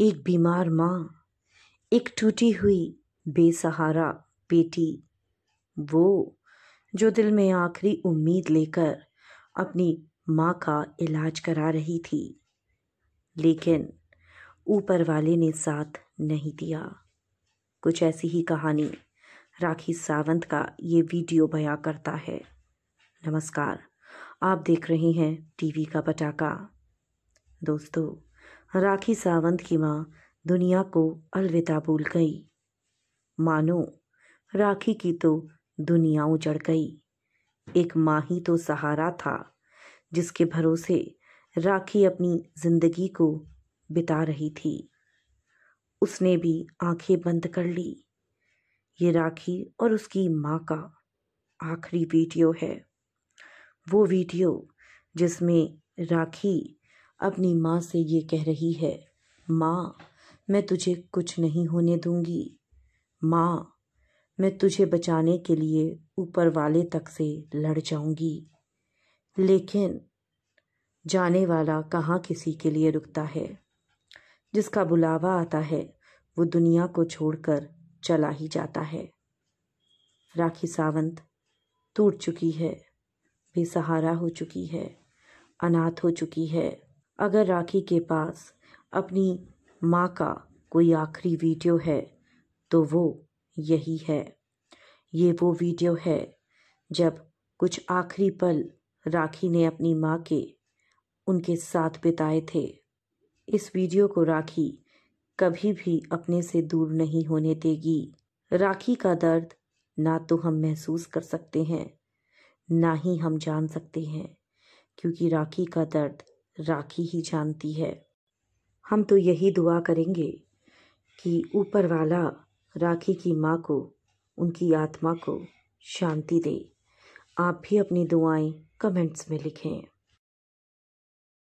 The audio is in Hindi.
एक बीमार माँ एक टूटी हुई बेसहारा बेटी वो जो दिल में आखिरी उम्मीद लेकर अपनी माँ का इलाज करा रही थी लेकिन ऊपर वाले ने साथ नहीं दिया कुछ ऐसी ही कहानी राखी सावंत का ये वीडियो बयां करता है नमस्कार आप देख रहे हैं टीवी का पटाखा दोस्तों राखी सावंत की माँ दुनिया को अलविदा भूल गई मानो राखी की तो दुनिया उजड़ गई एक माँ ही तो सहारा था जिसके भरोसे राखी अपनी जिंदगी को बिता रही थी उसने भी आंखें बंद कर ली ये राखी और उसकी माँ का आखिरी वीडियो है वो वीडियो जिसमें राखी अपनी माँ से ये कह रही है माँ मैं तुझे कुछ नहीं होने दूंगी माँ मैं तुझे बचाने के लिए ऊपर वाले तक से लड़ जाऊंगी लेकिन जाने वाला कहाँ किसी के लिए रुकता है जिसका बुलावा आता है वो दुनिया को छोड़कर चला ही जाता है राखी सावंत टूट चुकी है बेसहारा हो चुकी है अनाथ हो चुकी है अगर राखी के पास अपनी माँ का कोई आखिरी वीडियो है तो वो यही है ये वो वीडियो है जब कुछ आखिरी पल राखी ने अपनी माँ के उनके साथ बिताए थे इस वीडियो को राखी कभी भी अपने से दूर नहीं होने देगी राखी का दर्द ना तो हम महसूस कर सकते हैं ना ही हम जान सकते हैं क्योंकि राखी का दर्द राखी ही जानती है हम तो यही दुआ करेंगे कि ऊपर वाला राखी की माँ को उनकी आत्मा को शांति दे आप भी अपनी दुआएं कमेंट्स में लिखें